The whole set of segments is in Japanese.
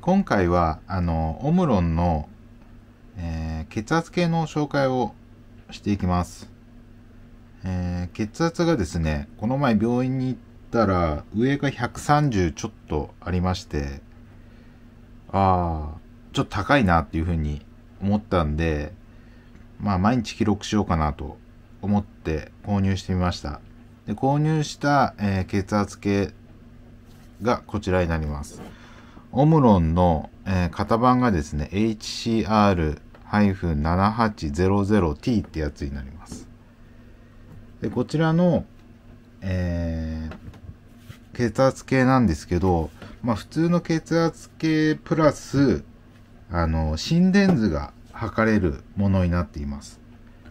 今回はあのオムロンの、えー、血圧計の紹介をしていきます、えー、血圧がですねこの前病院に行ったら上が130ちょっとありましてああちょっと高いなっていうふうに思ったんでまあ毎日記録しようかなと思って購入してみましたで購入した、えー、血圧計がこちらになります。オムロンの、えー、型番がですね、HCR-7800T ってやつになります。で、こちらの、えー、血圧計なんですけど、まあ普通の血圧計プラス、あの、心電図が測れるものになっています。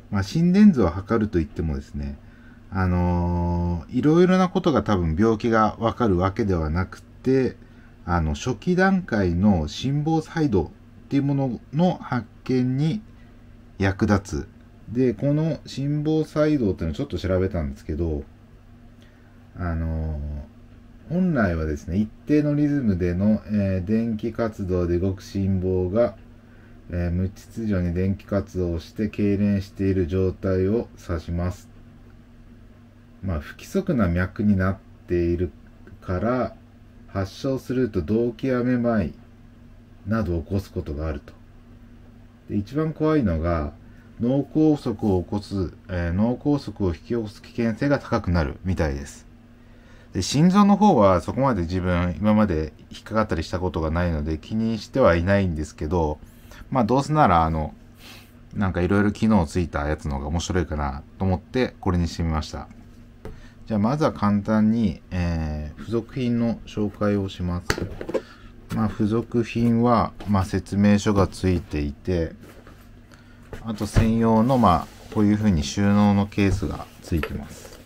まあ、心電図を測るといってもですね、あのー、いろいろなことが多分病気がわかるわけではなくて、あの初期段階の心房細動っていうものの発見に役立つ。で、この心房細動っていうのをちょっと調べたんですけど、あの本来はですね、一定のリズムでの、えー、電気活動で動く心房が、えー、無秩序に電気活動をして痙攣している状態を指します。まあ、不規則な脈になっているから、発症すると動悸やめまいなどを起こすことがあるとで一番怖いのが脳梗塞を起こす、えー、脳梗塞を引き起こす危険性が高くなるみたいですで心臓の方はそこまで自分今まで引っかかったりしたことがないので気にしてはいないんですけどまあどうせならあのなんかいろいろ機能ついたやつの方が面白いかなと思ってこれにしてみましたじゃあまずは簡単に、えー、付属品の紹介をします。まあ、付属品は、まあ、説明書がついていて、あと専用の、まあ、こういうふうに収納のケースがついてます。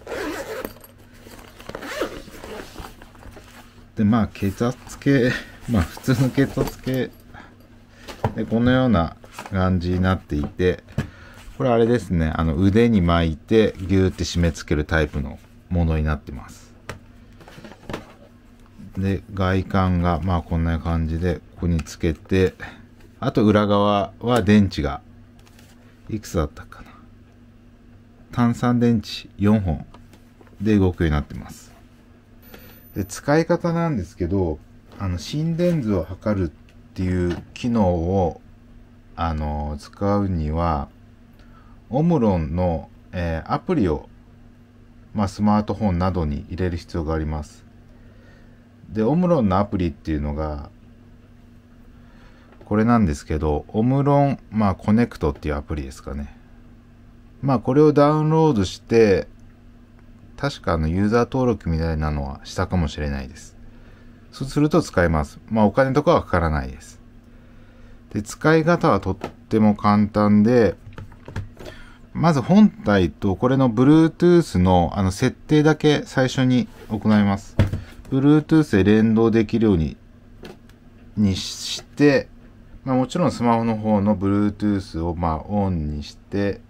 で、まあ、血圧計、まあ、普通の血圧計、で、このような感じになっていて、これあれですね、あの腕に巻いてギューって締め付けるタイプのものになってます。で、外観がまあこんな感じで、ここにつけて、あと裏側は電池が、いくつだったかな。炭酸電池4本で動くようになってます。で使い方なんですけど、あの、心電図を測るっていう機能を、あの、使うには、オムロンの、えー、アプリをまあ、スマートフォンなどに入れる必要があります。で、オムロンのアプリっていうのが、これなんですけど、オムロン、まあ、コネクトっていうアプリですかね。まあ、これをダウンロードして、確かのユーザー登録みたいなのはしたかもしれないです。そうすると使えます。まあ、お金とかはかからないです。で、使い方はとっても簡単で、まず本体とこれの Bluetooth のあの設定だけ最初に行います。Bluetooth で連動できるようににして、まあ、もちろんスマホの方の Bluetooth をまあオンにして、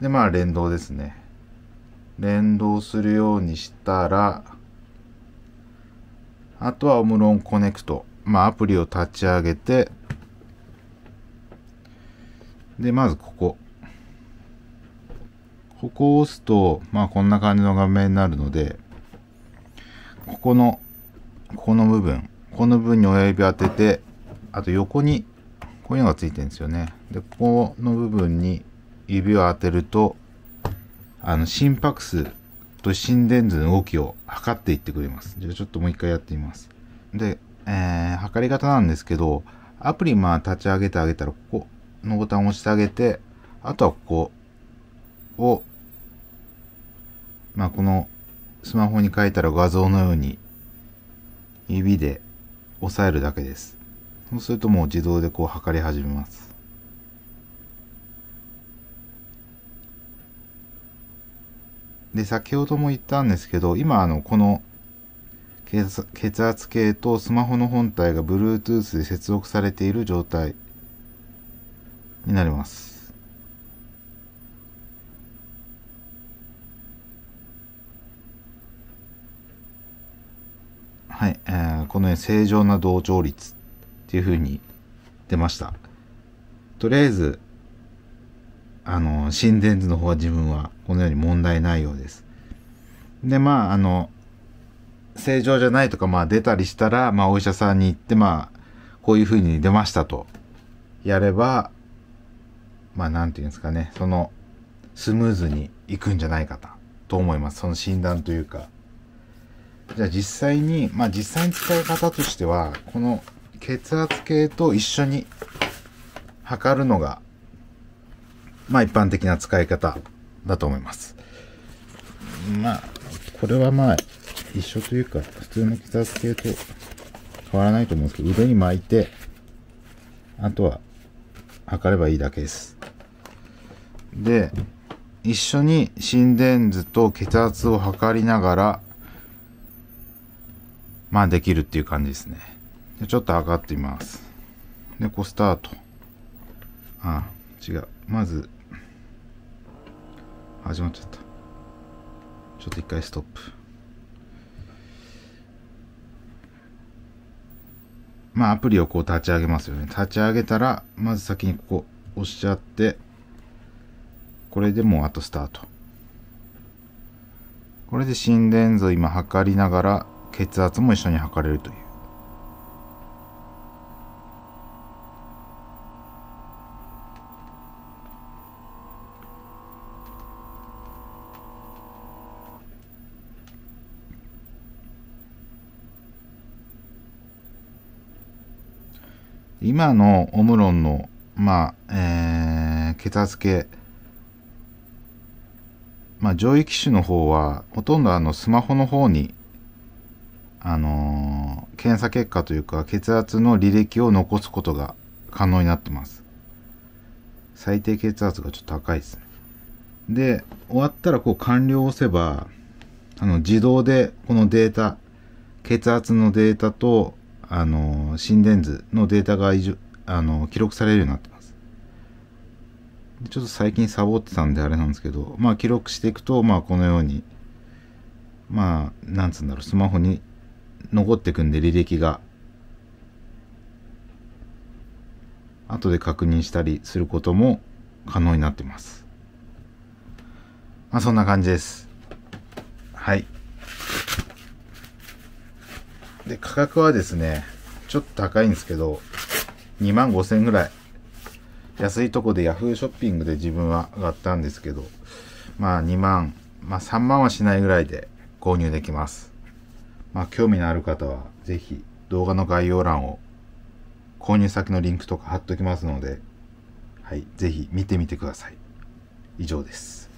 で、まあ連動ですね。連動するようにしたら、あとはオムロンコネクト。まあアプリを立ち上げて、で、まずここ。ここを押すと、まあこんな感じの画面になるので、ここの、ここの部分、この部分に親指当てて、あと横にこういうのがついてるんですよね。で、ここの部分に指を当てると、あの心拍数と心電図の動きを測っていってくれます。じゃあちょっともう一回やってみます。で、えー、測り方なんですけど、アプリまあ立ち上げてあげたら、ここ、のボタンを押してあげて、あとはここを、まあ、このスマホに書いたら画像のように指で押さえるだけです。そうするともう自動でこう測り始めます。で、先ほども言ったんですけど、今あの、この血圧計とスマホの本体が Bluetooth で接続されている状態になります。はい、えー、このに正常な同調率っていうふうに出ました。とりあえず、あの、心電図の方は自分はこのように問題ないようです。で、まあ、あの、正常じゃないとか、まあ、出たりしたら、まあ、お医者さんに行って、まあ、こういうふうに出ましたと、やれば、まあんていうんですかねそのスムーズにいくんじゃないかと思いますその診断というかじゃあ実際にまあ実際に使い方としてはこの血圧計と一緒に測るのがまあ一般的な使い方だと思いますまあこれはまあ一緒というか普通の血圧計と変わらないと思うんですけど腕に巻いてあとは測ればいいだけですで一緒に心電図と血圧を測りながらまあできるっていう感じですねでちょっと測ってみますでこうスタートああ違うまず始まっちゃったちょっと一回ストップまあアプリをこう立ち上げますよね立ち上げたらまず先にここ押しちゃってこれでもうあとスタート。これで心電図を今測りながら血圧も一緒に測れるという。今のオムロンの、まあ、えー、血圧計、まあ、上位機種の方は、ほとんどあの、スマホの方に、あのー、検査結果というか、血圧の履歴を残すことが可能になってます。最低血圧がちょっと高いですね。で、終わったらこう完了を押せば、あの、自動でこのデータ、血圧のデータと、あの、心電図のデータがあの記録されるようになってちょっと最近サボってたんであれなんですけど、まあ記録していくと、まあこのように、まあ、なんつうんだろう、スマホに残ってくんで履歴が、後で確認したりすることも可能になってます。まあそんな感じです。はい。で、価格はですね、ちょっと高いんですけど、2万5千円ぐらい。安いとこで Yahoo ショッピングで自分は上がったんですけど、まあ2万、まあ3万はしないぐらいで購入できます。まあ興味のある方は是非動画の概要欄を購入先のリンクとか貼っときますので、はい、見てみてください。以上です。